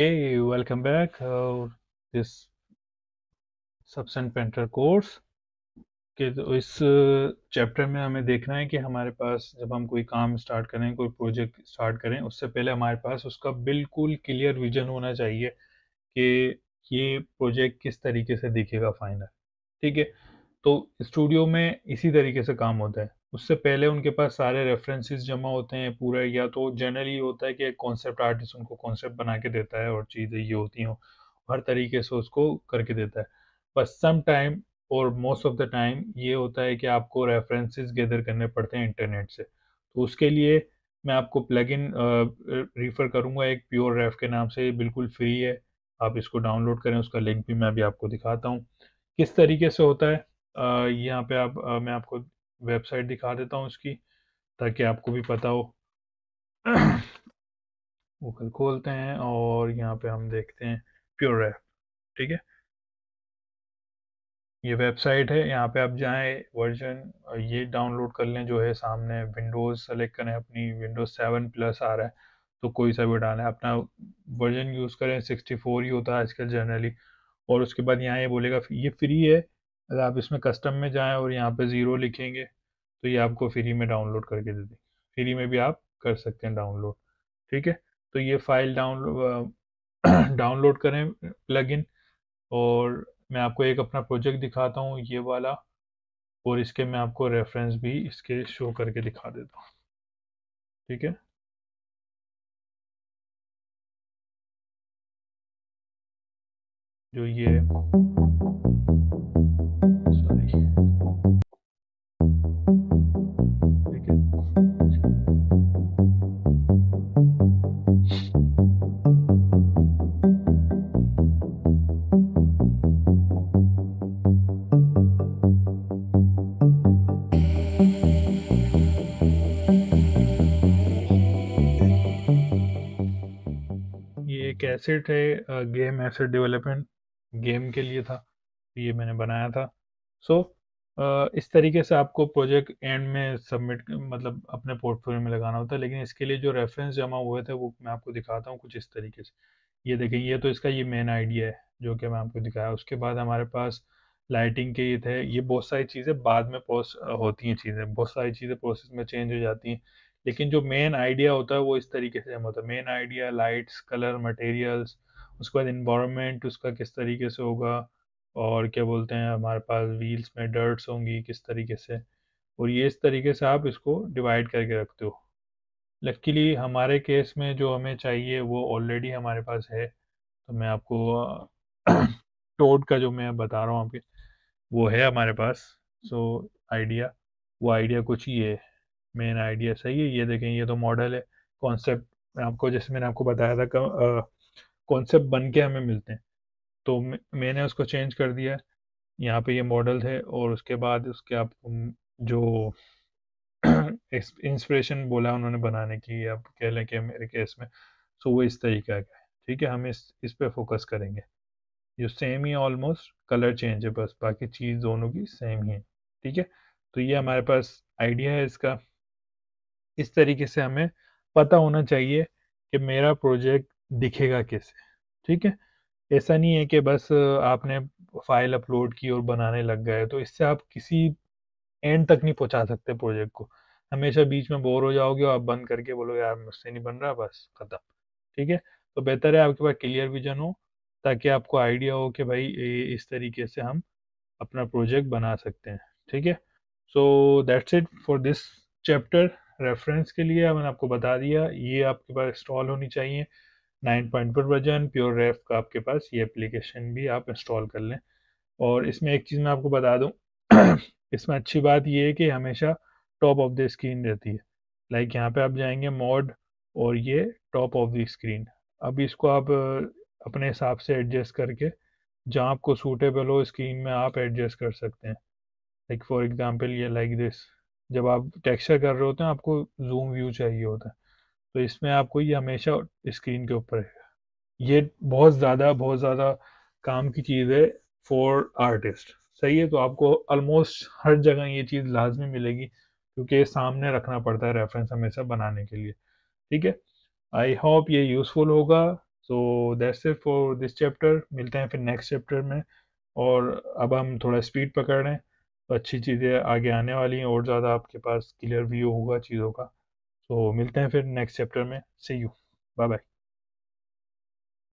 Okay, welcome back. और uh, this Substance Painter course के तो इस चैप्टर uh, में हमें देखना है कि हमारे पास जब हम कोई काम स्टार्ट करें कोई प्रोजेक्ट स्टार्ट करें उससे पहले हमारे पास उसका बिल्कुल क्लियर विजन होना चाहिए कि ये प्रोजेक्ट किस तरीके से दिखेगा फाइनल ठीक है तो स्टूडियो में इसी तरीके से काम होता है उससे पहले उनके पास सारे रेफरेंसेस जमा होते हैं पूरा या तो जनरली होता है कि एक कॉन्सेप्ट आर्टिस्ट उनको कॉन्सेप्ट बना के देता है और चीज़ें ये होती हैं हर तरीके से उसको करके देता है बस सम टाइम और मोस्ट ऑफ द टाइम ये होता है कि आपको रेफरेंसेस गैदर करने पड़ते हैं इंटरनेट से तो उसके लिए मैं आपको प्लग इन रिफ़र करूँगा एक प्योर रेफ के नाम से बिल्कुल फ्री है आप इसको डाउनलोड करें उसका लिंक भी मैं अभी आपको दिखाता हूँ किस तरीके से होता है यहाँ पे आप मैं आपको वेबसाइट दिखा देता हूँ उसकी ताकि आपको भी पता हो गूगल खोलते हैं और यहाँ पे हम देखते हैं प्योर ऐप ठीक है ये वेबसाइट है यहाँ पे आप जाएं वर्जन ये डाउनलोड कर लें जो है सामने विंडोज़ सेलेक्ट करें अपनी विंडोज़ सेवन प्लस आ रहा है तो कोई सा भी डालें अपना वर्जन यूज़ करें सिक्सटी फोर ही होता है आजकल जनरली और उसके बाद यहाँ ये बोलेगा ये फ्री है अगर आप इसमें कस्टम में जाएं और यहाँ पे ज़ीरो लिखेंगे तो ये आपको फ्री में डाउनलोड करके दे देंगे फ्री में भी आप कर सकते हैं डाउनलोड ठीक है तो ये फाइल डाउनलोड डाउनलोड करें प्लगइन और मैं आपको एक अपना प्रोजेक्ट दिखाता हूँ ये वाला और इसके मैं आपको रेफरेंस भी इसके शो करके दिखा देता हूँ ठीक है जो ये एसेट है गेम एसेट डेवलपमेंट गेम के लिए था ये मैंने बनाया था सो so, इस तरीके से आपको प्रोजेक्ट एंड में सबमिट मतलब अपने पोर्टफोलियो में लगाना होता है लेकिन इसके लिए जो रेफरेंस जमा हुए थे वो मैं आपको दिखाता हूँ कुछ इस तरीके से ये देखें ये तो इसका ये मेन आइडिया है जो कि मैं आपको दिखाया उसके बाद हमारे पास लाइटिंग के ये थे ये बहुत सारी चीज़ें बाद में पोस्ट होती हैं चीज़ें बहुत सारी चीज़ें प्रोसेस में चेंज हो जाती हैं लेकिन जो मेन आइडिया होता है वो इस तरीके से जमा होता है main idea lights colour materials उसके बाद इन्वामेंट उसका किस तरीके से होगा और क्या बोलते हैं हमारे पास व्हील्स में डर्ट्स होंगी किस तरीके से और ये इस तरीके से आप इसको डिवाइड करके रखते हो लकीली हमारे केस में जो हमें चाहिए वो ऑलरेडी हमारे पास है तो मैं आपको टोड का जो मैं बता रहा हूँ आपके वो है हमारे पास सो आइडिया वो आइडिया कुछ ही है मेन आइडिया सही है ये देखें ये तो मॉडल है कॉन्सेप्ट आपको जैसे मैंने आपको बताया था कॉन्सेप्ट बन के हमें मिलते हैं तो मैंने उसको चेंज कर दिया यहाँ पे ये मॉडल है और उसके बाद उसके आप जो इंस्पिरेशन बोला उन्होंने बनाने की आप कह लें कि मेरे केस में सो वो इस तरीका का है ठीक है हम इस इस पर फोकस करेंगे जो सेम ही ऑलमोस्ट कलर चेंज है बस बाकी चीज़ दोनों की सेम ही है ठीक है तो ये हमारे पास आइडिया है इसका इस तरीके से हमें पता होना चाहिए कि मेरा प्रोजेक्ट दिखेगा कैसे ठीक है ऐसा नहीं है कि बस आपने फाइल अपलोड की और बनाने लग गए तो इससे आप किसी एंड तक नहीं पहुंचा सकते प्रोजेक्ट को हमेशा बीच में बोर हो जाओगे और आप बंद करके बोलो यार मुझसे नहीं बन रहा बस ख़त्म ठीक है तो बेहतर है आपके पास क्लियर विजन हो ताकि आपको आइडिया हो कि भाई इस तरीके से हम अपना प्रोजेक्ट बना सकते हैं ठीक है so that's it for this chapter reference के लिए मैंने आपको बता दिया ये आपके पास इंस्टॉल होनी चाहिए nine point four version PureRef का आपके पास ये एप्लीकेशन भी आप इंस्टॉल कर लें और इसमें एक चीज़ मैं आपको बता दूँ इसमें अच्छी बात ये है कि हमेशा टॉप ऑफ द स्क्रीन रहती है लाइक यहाँ पे आप जाएंगे मॉड और ये टॉप ऑफ द स्क्रीन अब इसको आप अपने हिसाब से एडजस्ट करके जहाँ आपको सूटेबल हो स्क्रीन में आप एडजस्ट कर सकते हैं लाइक फॉर एग्जाम्पल ये लाइक दिस जब आप टेक्सचर कर रहे होते हैं आपको जूम व्यू चाहिए होता है तो इसमें आपको ये हमेशा स्क्रीन के ऊपर रहेगा ये बहुत ज़्यादा बहुत ज़्यादा काम की चीज़ है फॉर आर्टिस्ट सही है तो आपको ऑलमोस्ट हर जगह ये चीज़ लाजमी मिलेगी क्योंकि सामने रखना पड़ता है रेफरेंस हमेशा बनाने के लिए ठीक है आई होप ये यूज़फुल होगा so that's it for this chapter मिलते हैं फिर नेक्स्ट चैप्टर में और अब हम थोड़ा स्पीड पकड़ रहे हैं तो अच्छी चीज़ें आगे आने वाली हैं और ज़्यादा आपके पास क्लियर व्यू होगा चीज़ों का तो मिलते हैं फिर नेक्स्ट चैप्टर में सी यू बाय बाय